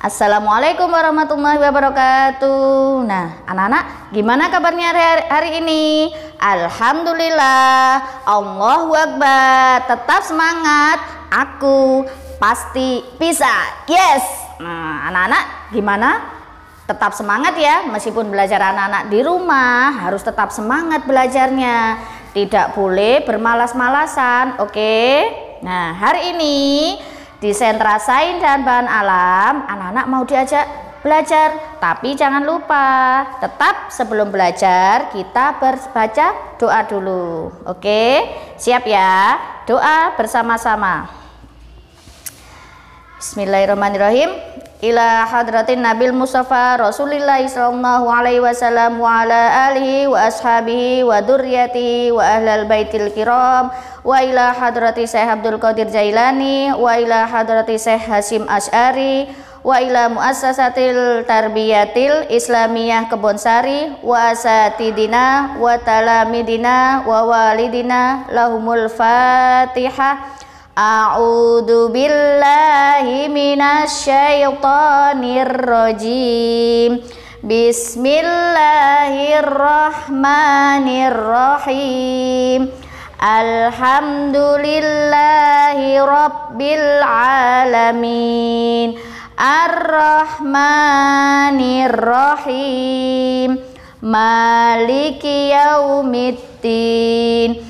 Assalamualaikum warahmatullahi wabarakatuh. Nah, anak-anak, gimana kabarnya hari, hari ini? Alhamdulillah, Allahu Akbar. Tetap semangat, aku pasti bisa. Yes. Nah, anak-anak, gimana? Tetap semangat ya, meskipun belajar anak-anak di rumah, harus tetap semangat belajarnya. Tidak boleh bermalas-malasan, oke? Okay? Nah, hari ini di sentra sains dan bahan alam, anak-anak mau diajak belajar, tapi jangan lupa tetap sebelum belajar kita berbaca doa dulu. Oke, siap ya? Doa bersama-sama. Bismillahirrahmanirrahim ila hadratin nabil musafa rasulillahi sallallahu alaihi wasallam wa ala alihi wa ashabihi wa durriyati wa ahlal baitil kiram wa ila hadrati syekh abdul qadir jailani wa ila hadrati syekh hasim asyari wa ila muassasatil tarbiyatil islamiyah kebonsari wa asatidina wa talamidina wa walidina lahumul fatihah A'udzu billahi minasyaitonir rajim. Bismillahirrahmanirrahim. Alhamdulillahi rabbil alamin. Arrahmanirrahim. Maliki yaumiddin.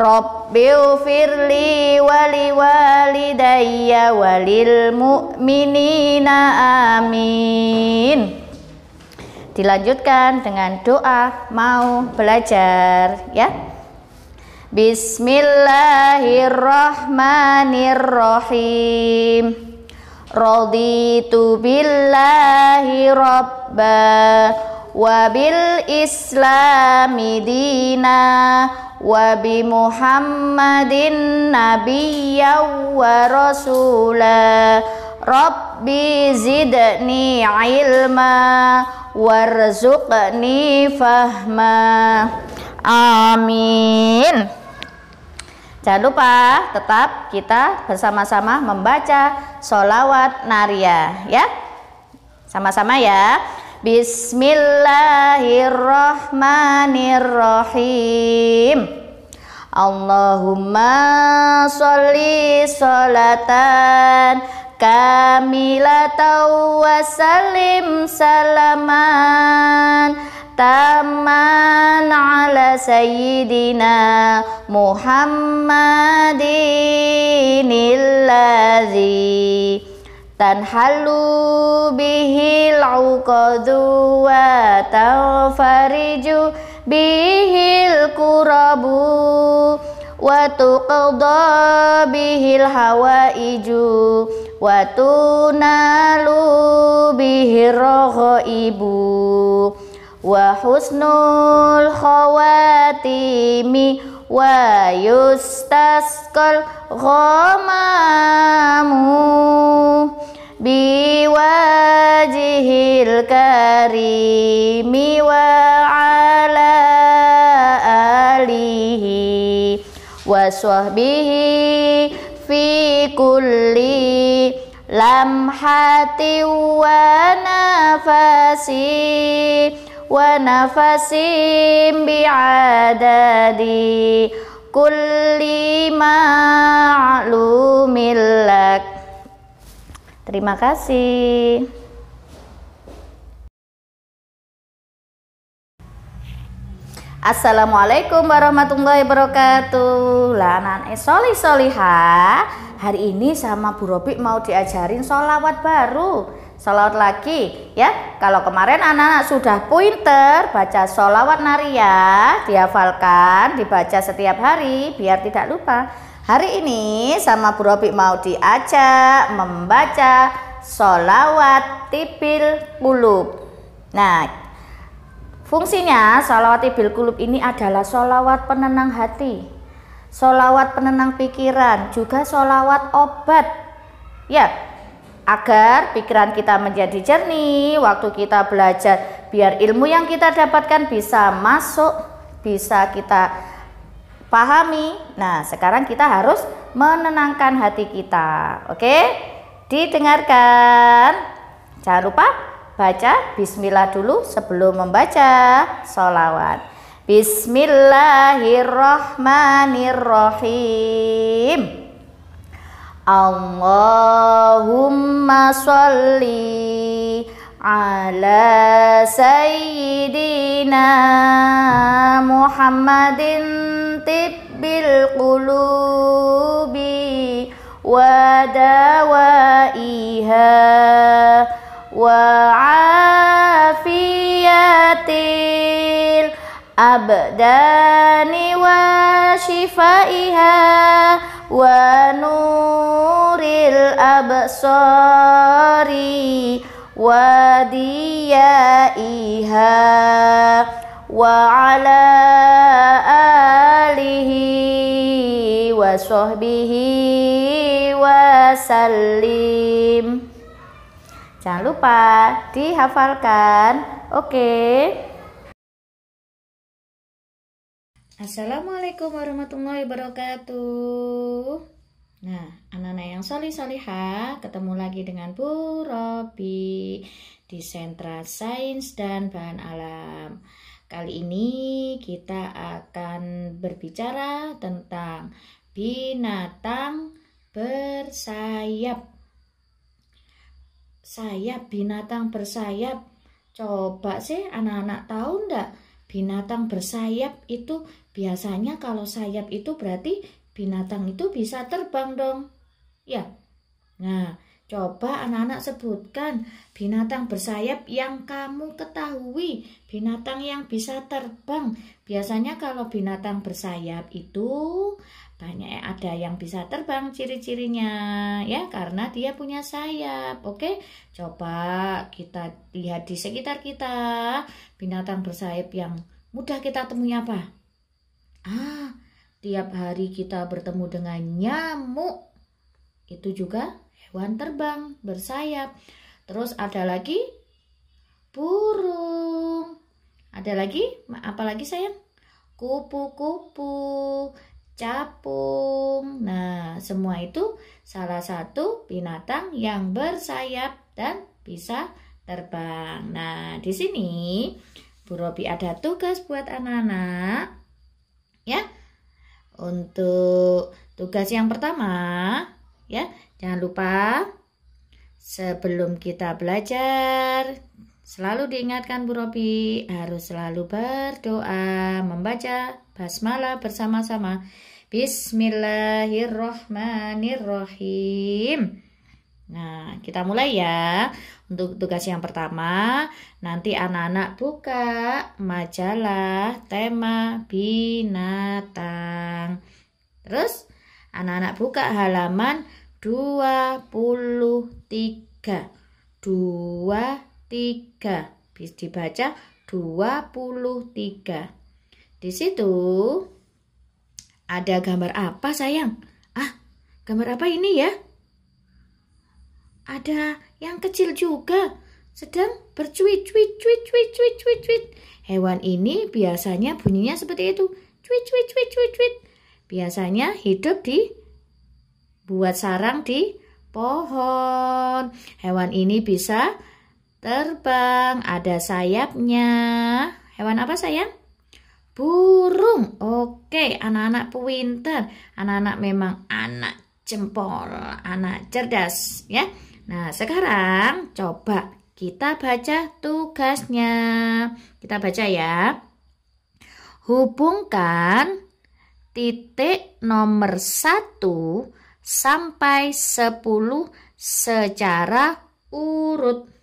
Rabbil firli wali walidayya walil mu'minina amin Dilanjutkan dengan doa mau belajar ya Bismillahirrahmanirrahim Raditu billahi rabba wabil islami dina wa bi Muhammadin nabiyyan wa rasula Rabbi zidni ilma warzuqni fahma Amin Jangan lupa tetap kita bersama-sama membaca solawat naria ya Sama-sama ya Bismillahirrahmanirrahim Allahumma sholli sholatan kamilatan wa salim salaman taman ala sayyidina Muhammadin tanhalu bihil uqadu wa tafariju bihil kurabu wa bihi bihil hawaiju wa tunalu roho ibu wa husnul khawatimi wa yustaskal ghamamu biwajihil karimi wa ala alihi wa sahbihi fi kulli lamhati wa nafasi wa fasi bi'adadi kulli ma'lumillak terima kasih Assalamualaikum warahmatullahi wabarakatuh Lanan anak soli soliha Hari ini sama Bu Robi mau diajarin sholawat baru Salawat lagi ya. Kalau kemarin anak-anak sudah pointer baca solawat nariyah, dihafalkan, dibaca setiap hari biar tidak lupa. Hari ini sama Bu Robi mau diajak membaca solawat tibil kulub. Nah, fungsinya solawat tibil kulub ini adalah solawat penenang hati, solawat penenang pikiran, juga solawat obat. Ya, agar pikiran kita menjadi jernih waktu kita belajar biar ilmu yang kita dapatkan bisa masuk bisa kita pahami nah sekarang kita harus menenangkan hati kita oke didengarkan jangan lupa baca bismillah dulu sebelum membaca solawat Bismillahirrahmanirrahim. Allahumma salli ala sayyidina Muhammadin tibbil qulubi wa dawaiha wa afiyatil abdani wa shifaiha wa nuril absari wa diyaiha wa ala alihi wa sahbihi wa salim jangan lupa dihafalkan oke okay. Assalamualaikum warahmatullahi wabarakatuh. Nah, anak-anak yang solih soliha ketemu lagi dengan Bu Robi di Sentra Sains dan Bahan Alam. Kali ini kita akan berbicara tentang binatang bersayap. Sayap binatang bersayap. Coba sih anak-anak tahu enggak? binatang bersayap itu biasanya kalau sayap itu berarti binatang itu bisa terbang dong. Ya. Nah, coba anak-anak sebutkan binatang bersayap yang kamu ketahui, binatang yang bisa terbang. Biasanya kalau binatang bersayap itu banyak ada yang bisa terbang ciri-cirinya ya karena dia punya sayap oke coba kita lihat di sekitar kita binatang bersayap yang mudah kita temui apa ah tiap hari kita bertemu dengan nyamuk itu juga hewan terbang bersayap terus ada lagi burung ada lagi apa lagi sayang kupu-kupu capung. Nah, semua itu salah satu binatang yang bersayap dan bisa terbang. Nah, di sini Bu Robi ada tugas buat anak-anak. Ya. Untuk tugas yang pertama, ya, jangan lupa sebelum kita belajar Selalu diingatkan Bu Robi, harus selalu berdoa, membaca basmalah bersama-sama. Bismillahirrohmanirrohim. Nah, kita mulai ya. Untuk tugas yang pertama, nanti anak-anak buka majalah tema binatang. Terus, anak-anak buka halaman 23. 23 tiga. Dibaca 23. Di situ ada gambar apa sayang? Ah, gambar apa ini ya? Ada yang kecil juga sedang bercuit cuit cuit cuit cuit cuit cuit. Hewan ini biasanya bunyinya seperti itu. Cuit cuit cuit cuit cuit. Biasanya hidup di buat sarang di pohon. Hewan ini bisa Terbang, ada sayapnya. Hewan apa sayang? Burung. Oke, anak-anak pintar. Anak-anak memang anak jempol, anak cerdas, ya. Nah, sekarang coba kita baca tugasnya. Kita baca ya. Hubungkan titik nomor 1 sampai 10 secara urut.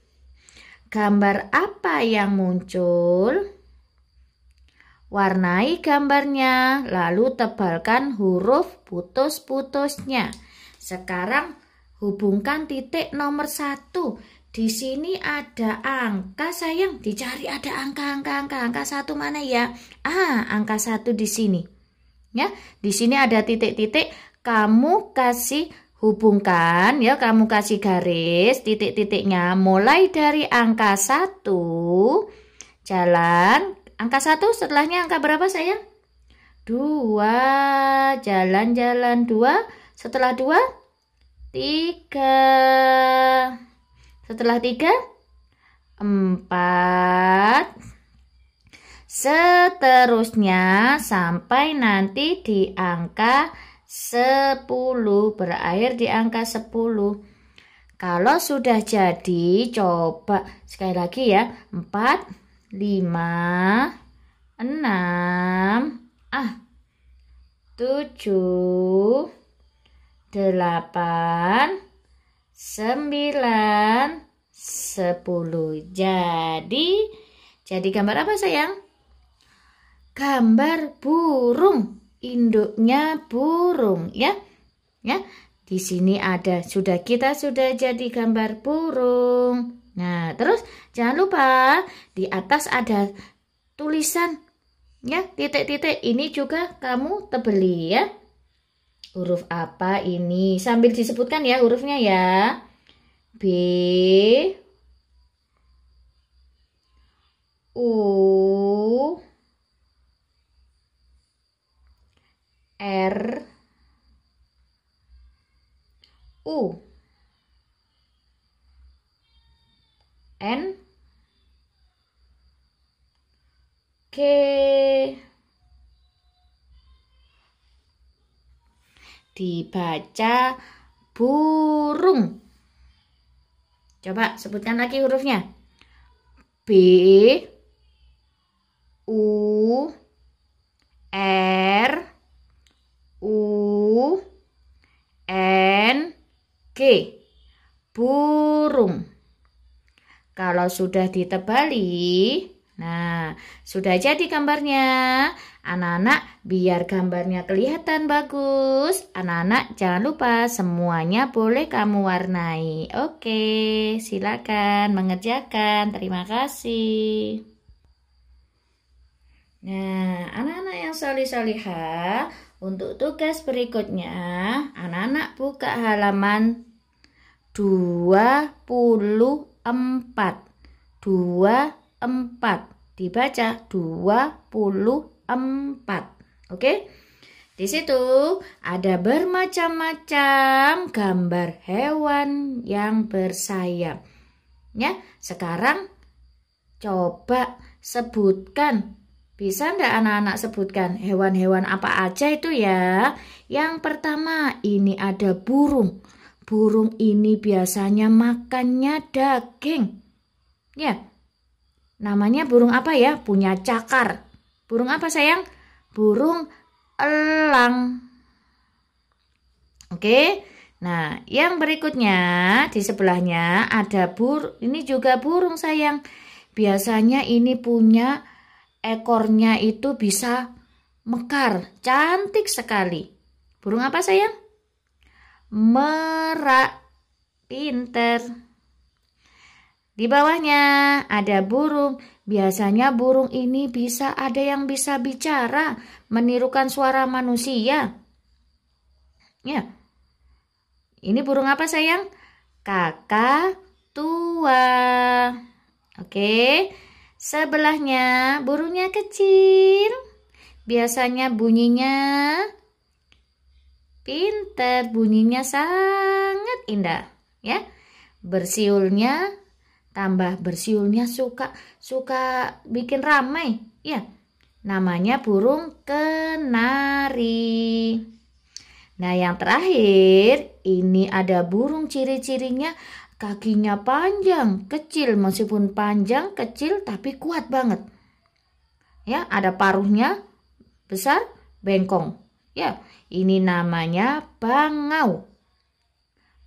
Gambar apa yang muncul? Warnai gambarnya, lalu tebalkan huruf putus-putusnya. Sekarang hubungkan titik nomor satu. Di sini ada angka sayang, dicari ada angka-angka-angka. Angka satu mana ya? Ah, angka satu di sini. Ya, di sini ada titik-titik. Kamu kasih Hubungkan ya kamu kasih garis titik-titiknya mulai dari angka 1 jalan angka 1 setelahnya angka berapa sayang? 2 jalan-jalan 2 setelah 2 3 setelah 3 4 seterusnya sampai nanti di angka 5 10 berair di angka 10 kalau sudah jadi coba sekali lagi ya 4 5 6 ah 7 8 9 10 jadi jadi gambar apa sayang gambar burung induknya burung ya. Ya. Di sini ada sudah kita sudah jadi gambar burung. Nah, terus jangan lupa di atas ada tulisan ya titik-titik ini juga kamu tebeli ya. Huruf apa ini? Sambil disebutkan ya hurufnya ya. B U R U N K dibaca burung. Coba sebutkan lagi hurufnya. B U R Oke, Burung. Kalau sudah ditebali, nah, sudah jadi gambarnya. Anak-anak, biar gambarnya kelihatan bagus. Anak-anak, jangan lupa semuanya boleh kamu warnai. Oke, silakan mengerjakan. Terima kasih. Nah, anak-anak yang soli solihah untuk tugas berikutnya, anak-anak buka halaman 24. 24. Dibaca 24. Oke? Di situ ada bermacam-macam gambar hewan yang bersayap. Ya, sekarang coba sebutkan bisa ndak anak-anak sebutkan hewan-hewan apa aja itu ya? Yang pertama ini ada burung. Burung ini biasanya makannya daging. Ya. Namanya burung apa ya? Punya cakar. Burung apa sayang? Burung elang. Oke. Nah, yang berikutnya di sebelahnya ada bur ini juga burung sayang. Biasanya ini punya ekornya itu bisa mekar, cantik sekali. Burung apa sayang? Merak. Pinter. Di bawahnya ada burung. Biasanya burung ini bisa ada yang bisa bicara, menirukan suara manusia. Ya. Ini burung apa sayang? Kakak tua. Oke. Okay. Sebelahnya burungnya kecil. Biasanya bunyinya pinter, bunyinya sangat indah, ya. Bersiulnya tambah bersiulnya suka suka bikin ramai, ya. Namanya burung kenari. Nah, yang terakhir ini ada burung ciri-cirinya Kakinya panjang, kecil meskipun panjang, kecil tapi kuat banget. Ya, ada paruhnya besar, bengkong. Ya, ini namanya bangau.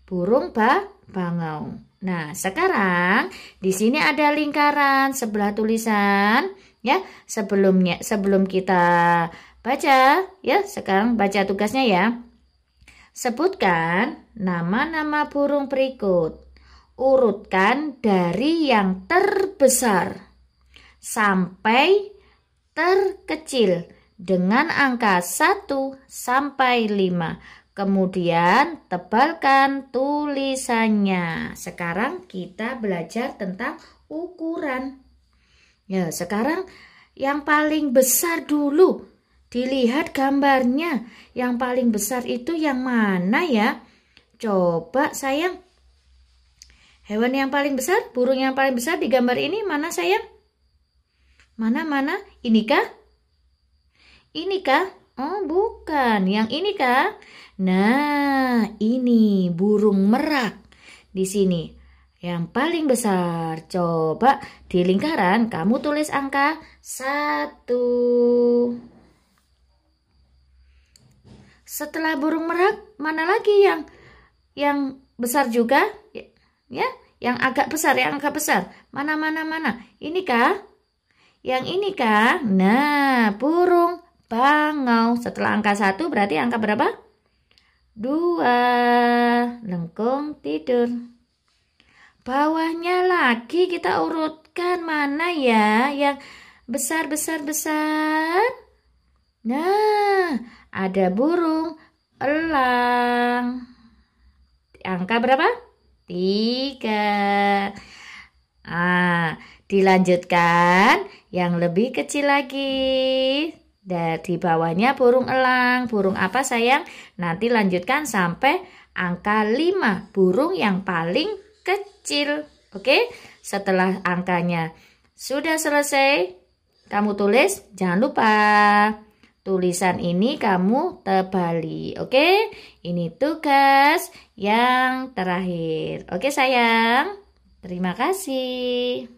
Burung ba bangau. Nah, sekarang di sini ada lingkaran sebelah tulisan, ya. Sebelumnya sebelum kita baca, ya, sekarang baca tugasnya ya. Sebutkan nama-nama burung berikut urutkan dari yang terbesar sampai terkecil dengan angka 1 sampai 5. Kemudian tebalkan tulisannya. Sekarang kita belajar tentang ukuran. Ya, sekarang yang paling besar dulu. Dilihat gambarnya. Yang paling besar itu yang mana ya? Coba sayang Hewan yang paling besar, burung yang paling besar di gambar ini mana sayang? Mana mana? Inikah? Inikah? Oh, bukan. Yang ini kah? Nah, ini burung merak di sini. Yang paling besar. Coba di lingkaran kamu tulis angka 1. Setelah burung merak, mana lagi yang yang besar juga? ya yang agak besar yang agak besar mana mana mana ini kah yang ini kah nah burung bangau setelah angka satu berarti angka berapa dua lengkung tidur bawahnya lagi kita urutkan mana ya yang besar besar besar nah ada burung elang angka berapa tiga. Ah, dilanjutkan yang lebih kecil lagi. Dan di bawahnya burung elang. Burung apa sayang? Nanti lanjutkan sampai angka 5. Burung yang paling kecil. Oke, setelah angkanya sudah selesai, kamu tulis. Jangan lupa tulisan ini kamu tebali. Oke, ini tugas yang terakhir. Oke, sayang, terima kasih.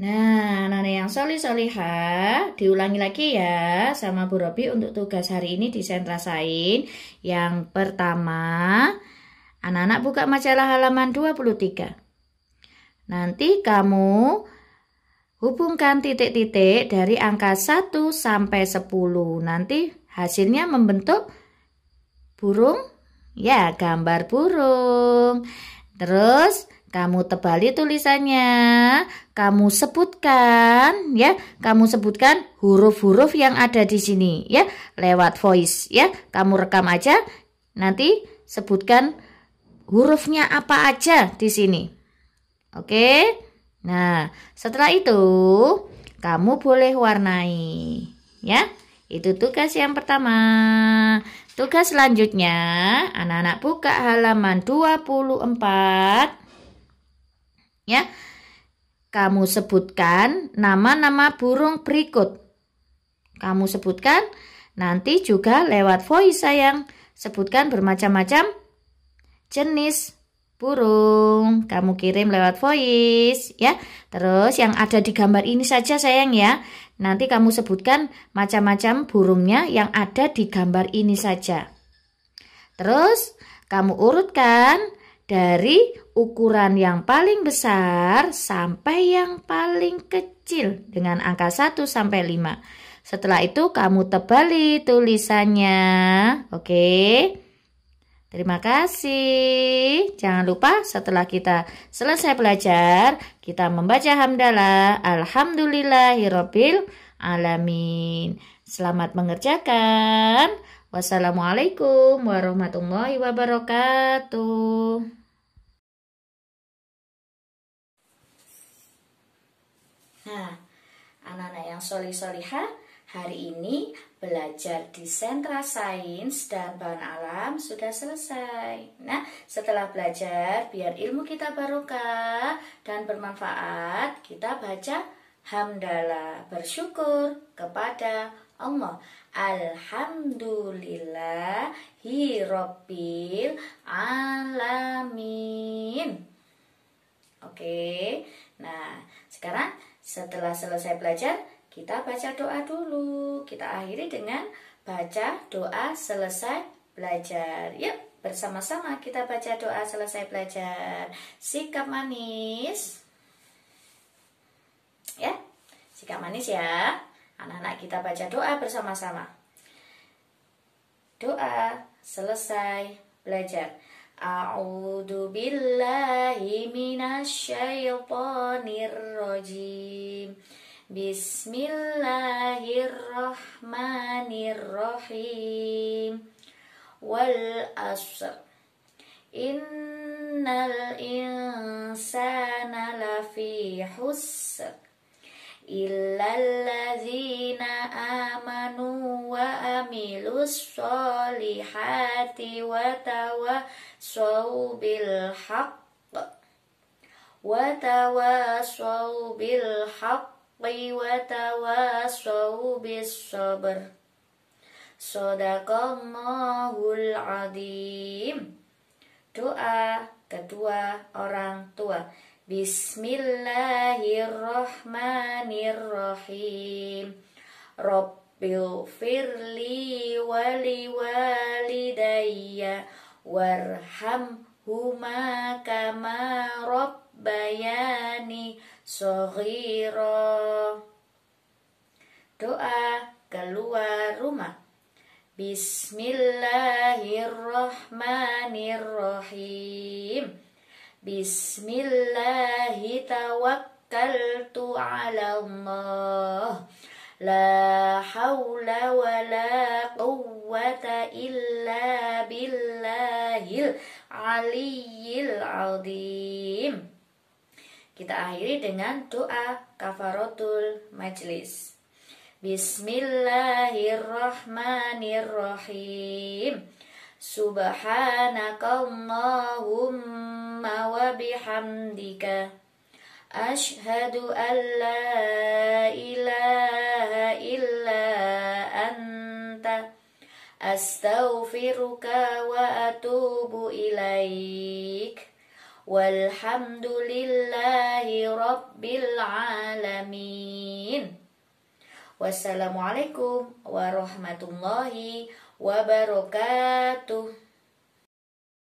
Nah, anak yang soli soliha, diulangi lagi ya sama Bu Robi untuk tugas hari ini di sentra sain. Yang pertama, anak-anak buka majalah halaman 23. Nanti kamu Hubungkan titik-titik dari angka 1 sampai 10. Nanti hasilnya membentuk burung. Ya, gambar burung. Terus kamu tebali tulisannya, kamu sebutkan ya, kamu sebutkan huruf-huruf yang ada di sini ya lewat voice ya. Kamu rekam aja nanti sebutkan hurufnya apa aja di sini. Oke? Okay? Nah, setelah itu kamu boleh warnai, ya. Itu tugas yang pertama. Tugas selanjutnya, anak-anak buka halaman 24. Ya. Kamu sebutkan nama-nama burung berikut. Kamu sebutkan nanti juga lewat voice sayang. Sebutkan bermacam-macam jenis burung. Kamu kirim lewat voice ya. Terus yang ada di gambar ini saja sayang ya. Nanti kamu sebutkan macam-macam burungnya yang ada di gambar ini saja. Terus kamu urutkan dari ukuran yang paling besar sampai yang paling kecil dengan angka 1 sampai 5. Setelah itu kamu tebali tulisannya. Oke. Okay. Terima kasih. Jangan lupa setelah kita selesai belajar, kita membaca hamdalah. Alhamdulillahirabbil alamin. Selamat mengerjakan. Wassalamualaikum warahmatullahi wabarakatuh. Nah, anak-anak yang solih-solihah, hari ini Belajar di sentra sains dan bahan alam sudah selesai. Nah, setelah belajar, biar ilmu kita barokah dan bermanfaat, kita baca hamdalah bersyukur kepada Allah. Alhamdulillah Alamin. Oke, nah sekarang setelah selesai belajar, kita baca doa dulu. Kita akhiri dengan baca doa selesai belajar. Yuk, bersama-sama kita baca doa selesai belajar. Sikap manis. Ya, sikap manis ya. Anak-anak kita baca doa bersama-sama. Doa selesai belajar. A'udzu billahi minasyaitonir rajim. بسم الله الرحمن الرحيم والأسر إن الإنسان لفي حسر إلا الذين آمنوا وأملوا الصالحات وتواصوا بالحق وتواصوا بالحق بالحق وتواصوا بالصبر صدق الله Doa kedua orang tua Bismillahirrahmanirrahim Rabbil firli wali walidayya huma kama rabbayani صغيرا doa keluar rumah Bismillahirrahmanirrahim Bismillahi tawakkaltu ala Allah La hawla wa la quwwata illa billahil aliyyil azim Kita akhiri dengan doa kafaratul majlis. Bismillahirrahmanirrahim. Subhanakallahumma wa bihamdika Ashadu an la ilaha illa anta Astaghfiruka wa atubu ilaik والحمد لله رب العالمين wassalamualaikum warahmatullahi wabarakatuh